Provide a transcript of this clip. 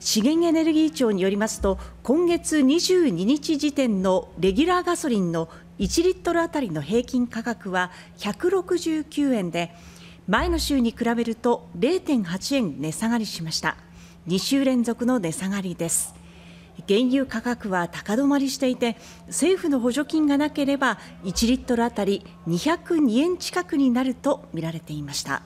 資源エネルギー庁によりますと今月22日時点のレギュラーガソリンの1リットルあたりの平均価格は169円で前の週に比べると0.8円値下がりしました2週連続の値下がりです原油価格は高止まりしていて政府の補助金がなければ1リットルあたり202円近くになると見られていました